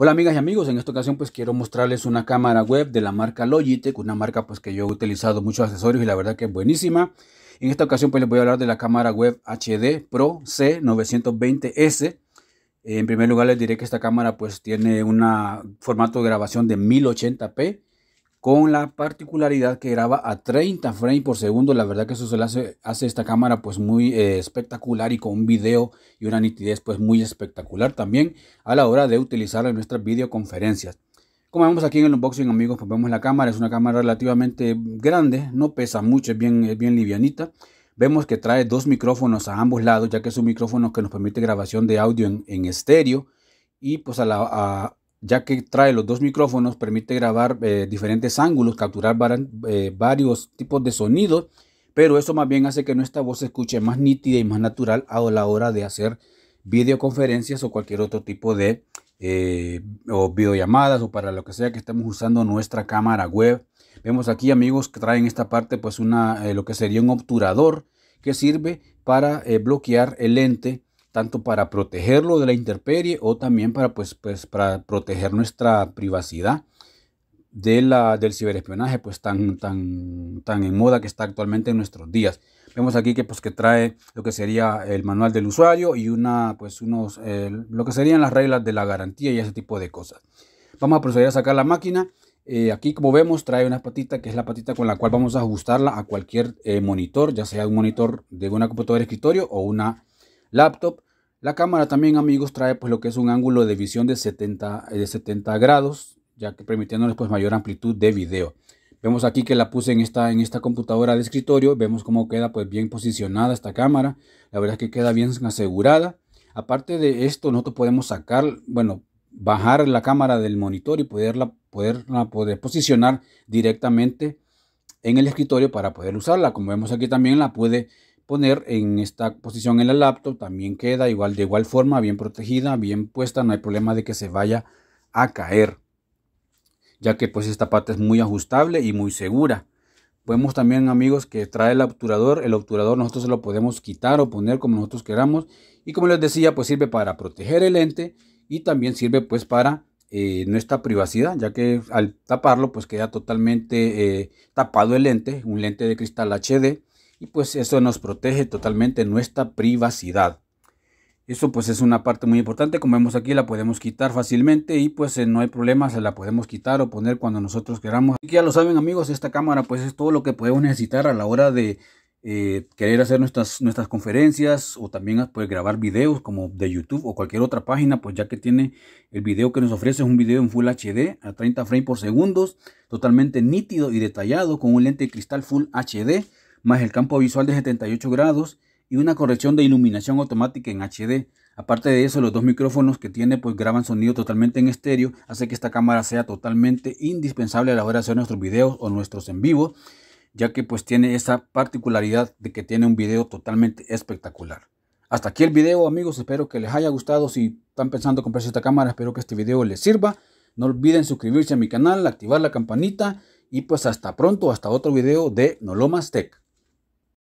Hola amigas y amigos, en esta ocasión pues quiero mostrarles una cámara web de la marca Logitech, una marca pues que yo he utilizado muchos accesorios y la verdad que es buenísima. En esta ocasión pues les voy a hablar de la cámara web HD Pro C920S. En primer lugar les diré que esta cámara pues tiene un formato de grabación de 1080p con la particularidad que graba a 30 frames por segundo. La verdad que eso se hace, esta cámara pues muy eh, espectacular y con un video y una nitidez pues muy espectacular también a la hora de utilizarla en nuestras videoconferencias. Como vemos aquí en el unboxing amigos, pues vemos la cámara, es una cámara relativamente grande, no pesa mucho, es bien, bien livianita. Vemos que trae dos micrófonos a ambos lados, ya que es un micrófono que nos permite grabación de audio en, estéreo y pues a la, ya que trae los dos micrófonos, permite grabar eh, diferentes ángulos, capturar eh, varios tipos de sonidos, pero eso más bien hace que nuestra voz se escuche más nítida y más natural a la hora de hacer videoconferencias o cualquier otro tipo de eh, videollamadas o para lo que sea que estemos usando nuestra cámara web. Vemos aquí amigos que traen esta parte pues una, lo que sería un obturador que sirve para bloquear el lente tanto para protegerlo de la intemperie o también para, pues, pues, para proteger nuestra privacidad de la, del ciberespionaje pues, tan, tan, tan en moda que está actualmente en nuestros días. Vemos aquí que, pues, que trae lo que sería el manual del usuario y una, pues, unos, eh, lo que serían las reglas de la garantía y ese tipo de cosas. Vamos a proceder a sacar la máquina. Eh, aquí como vemos trae una patita que es la patita con la cual vamos a ajustarla a cualquier eh, monitor, ya sea un monitor de una computadora de escritorio o una laptop. La cámara también amigos trae pues lo que es un ángulo de visión de 70, de grados, ya que permitiéndoles pues mayor amplitud de video. Vemos aquí que la puse en esta, en esta computadora de escritorio, vemos cómo queda pues bien posicionada esta cámara, la verdad es que queda bien asegurada. Aparte de esto nosotros podemos sacar, bueno, bajar la cámara del monitor y poderla, poderla poder posicionar directamente en el escritorio para poder usarla. Como vemos aquí también la puede poner en esta posición en la laptop. También queda igual de igual forma, bien protegida, bien puesta. No hay problema de que se vaya a caer. Ya que pues esta parte es muy ajustable y muy segura. Podemos también amigos que trae el obturador. El obturador nosotros se lo podemos quitar o poner como nosotros queramos. Y como les decía pues sirve para proteger el lente. Y también sirve pues para eh, nuestra privacidad, ya que al taparlo pues queda totalmente eh, tapado el lente, un lente de cristal HD y pues eso nos protege totalmente nuestra privacidad. Eso pues es una parte muy importante, como vemos aquí la podemos quitar fácilmente y pues eh, no hay problema, se la podemos quitar o poner cuando nosotros queramos. Aquí ya lo saben amigos, esta cámara pues es todo lo que podemos necesitar a la hora de eh, querer hacer nuestras, nuestras conferencias o también pues, grabar videos como de YouTube o cualquier otra página, pues ya que tiene el video que nos ofrece es un video en Full HD a 30 frames por segundo, totalmente nítido y detallado con un lente de cristal Full HD más el campo visual de 78 grados y una corrección de iluminación automática en HD. Aparte de eso, los dos micrófonos que tiene pues graban sonido totalmente en estéreo, hace que esta cámara sea totalmente indispensable a la hora de hacer nuestros videos o nuestros en vivo, ya que pues tiene esa particularidad de que tiene un video totalmente espectacular. Hasta aquí el video amigos, espero que les haya gustado, si están pensando comprarse esta cámara, espero que este video les sirva. No olviden suscribirse a mi canal, activar la campanita y pues hasta pronto, hasta otro video de Nolomas Tech.